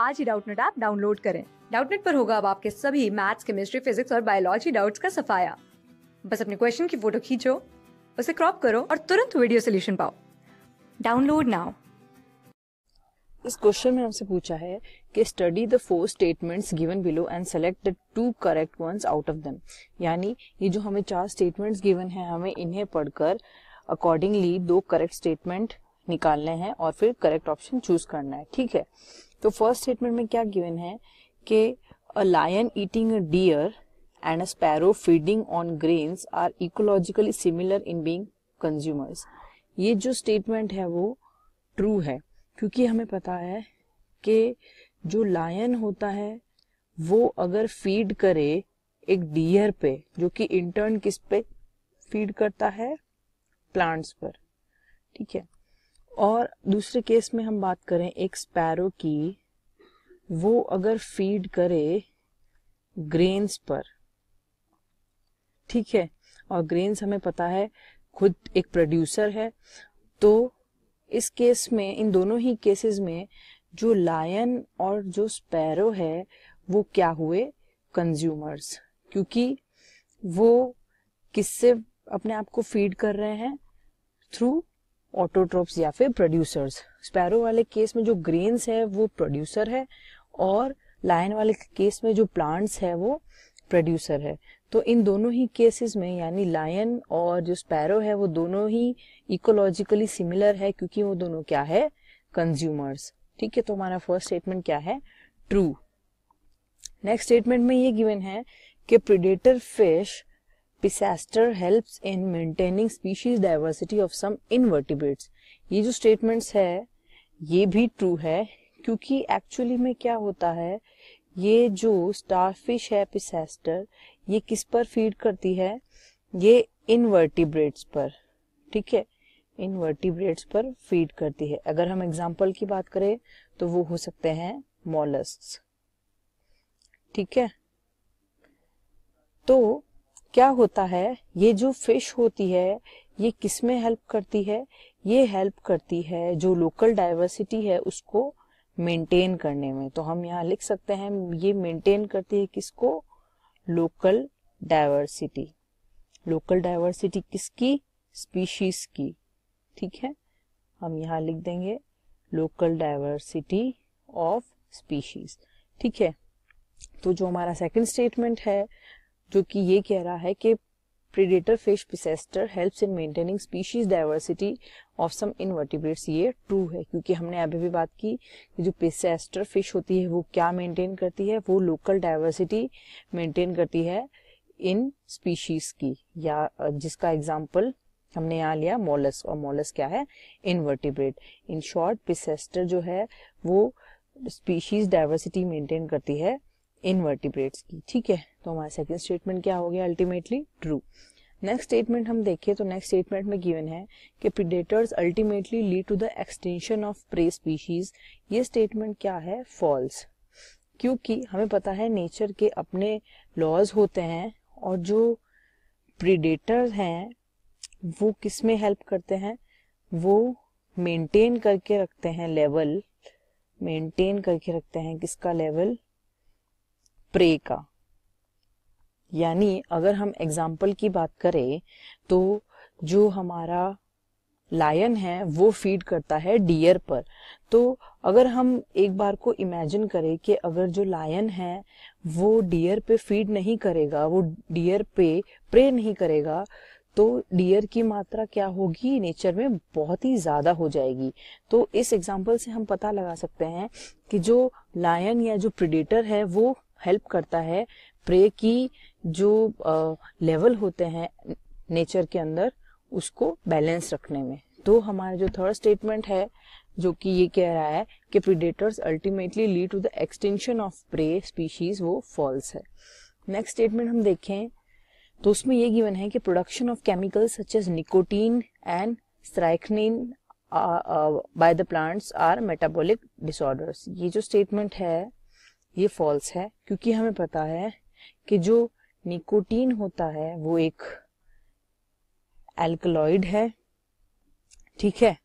आज ही Doubtnut app download करें डाउटनेट पर होगा अब आपके सभी मैथ्स केमिस्ट्री फिजिक्स और बायोलॉजी डाउट्स का सफाया बस अपने क्वेश्चन की फोटो खींचो उसे क्रॉप करो और तुरंत वीडियो सोल्यूशन पाओ डाउनलोड नाउ इस क्वेश्चन में हमसे पूछा है कि study the four statements given below and select the two correct ones out of them यानी ये जो हमें चार स्टेटमेंट्स गिवन है हमें इन्हें पढ़कर अकॉर्डिंगली दो करेक्ट स्टेटमेंट निकालने हैं और फिर करेक्ट ऑप्शन चूज करना है ठीक है तो फर्स्ट स्टेटमेंट में क्या गिवन है कि a lion eating a deer and a sparrow feeding on grains are ecologically similar in being consumers ये जो स्टेटमेंट है वो ट्रू है क्योंकि हमें पता है कि जो लायन होता है वो अगर फीड करे एक डियर पे जो कि इंटर्न किस पे फीड करता है प्लांट्स पर ठीक है और दूसरे केस में हम बात करें एक स्पैरो की वो अगर फीड करे ग्रेन्स पर ठीक है और ग्रेन्स हमें पता है खुद एक प्रोड्यूसर है तो इस केस में इन दोनों ही केसेस में जो लायन और जो स्पैरो है वो क्या हुए कंज्यूमर्स क्योंकि वो किससे अपने आप को फीड कर रहे हैं थ्रू ऑटोट्रोप्स या फिर प्रोड्यूसर्स स्पैरो वाले केस में जो ग्रेन्स है वो प्रोड्यूसर है और लायन वाले केस में जो प्लांट्स है वो प्रोड्यूसर है तो इन दोनों ही केसेस में यानी लायन और जो स्पैरो है वो दोनों ही इकोलॉजिकली सिमिलर है क्योंकि वो दोनों क्या है कंज्यूमर्स ठीक है तो हमारा फर्स्ट स्टेटमेंट क्या है ट्रू नेक्स्ट स्टेटमेंट में ये गिवन है कि predator fish Pisaster helps in maintaining species diversity of some invertebrates ये जो स्टेटमेंट्स है ये भी ट्रू है क्योंकि एक्चुअली में क्या होता है ये जो स्टारफिश है पिसेस्टर ये किस पर फीड करती है ये इनवर्टिब्रेट्स पर ठीक है इनवर्टिब्रेट्स पर फीड करती है अगर हम एग्जाम्पल की बात करें तो वो हो सकते हैं मोलस्क ठीक है तो क्या होता है ये जो फिश होती है ये किस में हेल्प करती है ये हेल्प करती है जो लोकल डाइवर्सिटी है उसको मेंटेन करने में तो हम यहाँ लिख सकते हैं ये मेंटेन करती है किसको लोकल डाइवर्सिटी लोकल डाइवर्सिटी किसकी स्पीशीज की ठीक है हम यहाँ लिख देंगे लोकल डाइवर्सिटी ऑफ स्पीशीज ठीक है तो जो हमारा सेकंड स्टेटमेंट है जो कि ये कह रहा है कि predator fish Pisaster help in maintaining species diversity of some invertebrates ये ट्रू है क्योंकि हमने अभी भी बात की कि जो पिसेस्टर फिश होती है वो क्या मेंटेन करती है वो लोकल डाइवर्सिटी मेंटेन करती है इन स्पीशीज की या जिसका एग्जाम्पल हमने यहाँ लिया मोलस और मोलस क्या है इनवर्टिब्रेट इन शॉर्ट पिसेस्टर जो है वो स्पीशीज डाइवर्सिटी मेंटेन करती है इनवर्टिब्रेट्स की ठीक है तो हमारा सेकेंड स्टेटमेंट क्या हो गया अल्टीमेटली ट्रू नेक्स्ट स्टेटमेंट हम देखें तो नेक्स्ट स्टेटमेंट में गिवन है कि predators ultimately lead to the extension of prey species ये स्टेटमेंट क्या है फॉल्स क्योंकि हमें पता है नेचर के अपने लॉज होते हैं और जो प्रीडेटर्स हैं वो किस में हेल्प करते हैं वो मेंटेन करके रखते हैं लेवल मेंटेन करके रखते हैं किसका लेवल प्रे का यानी अगर हम एग्जाम्पल की बात करें तो जो हमारा लायन है वो फीड करता है डियर पर तो अगर हम एक बार को इमेजिन करें कि अगर जो लायन है वो डियर पे फीड नहीं करेगा वो डियर पे प्रे नहीं करेगा तो डियर की मात्रा क्या होगी नेचर में बहुत ही ज़्यादा हो जाएगी तो इस एग्जाम्पल से हम पता लगा सकते हैं कि जो लायन या जो प्रिडेटर है वो हेल्प करता है प्रे की जो लेवल होते हैं नेचर के अंदर उसको बैलेंस रखने में तो हमारा जो थर्ड स्टेटमेंट है जो कि ये कह रहा है कि predators ultimately lead to the extension of prey species वो फॉल्स है नेक्स्ट स्टेटमेंट हम देखें तो उसमें ये गिवन है कि production of chemicals such as nicotine and strychnine by the plants are metabolic disorders ये जो स्टेटमेंट है ये फॉल्स है क्योंकि हमें पता है कि जो निकोटीन होता है वो एक एल्कलॉइड है ठीक है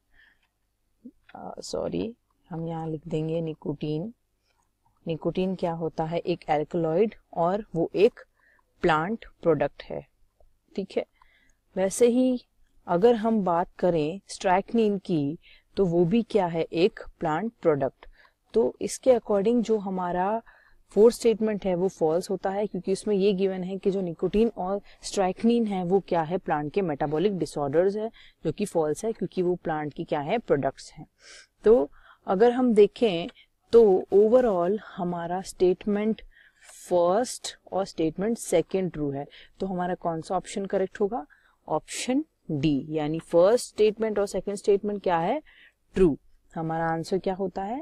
सॉरी uh, हम यहाँ लिख देंगे निकोटीन निकोटीन क्या होता है एक एल्कलॉइड और वो एक प्लांट प्रोडक्ट है ठीक है वैसे ही अगर हम बात करें स्ट्रैकनीन की तो वो भी क्या है एक प्लांट प्रोडक्ट तो इसके अकॉर्डिंग जो हमारा फोर्थ स्टेटमेंट है वो फॉल्स होता है क्योंकि उसमें ये गिवन है कि जो निकोटीन और स्ट्राइकनीन है वो क्या है प्लांट के मेटाबॉलिक डिसऑर्डर्स है जो कि फॉल्स है क्योंकि वो प्लांट की क्या है प्रोडक्ट्स हैं तो अगर हम देखें तो ओवरऑल हमारा स्टेटमेंट फर्स्ट और स्टेटमेंट सेकेंड ट्रू है तो हमारा कौन सा ऑप्शन करेक्ट होगा ऑप्शन डी यानी फर्स्ट स्टेटमेंट और सेकेंड स्टेटमेंट क्या है ट्रू हमारा आंसर क्या होता है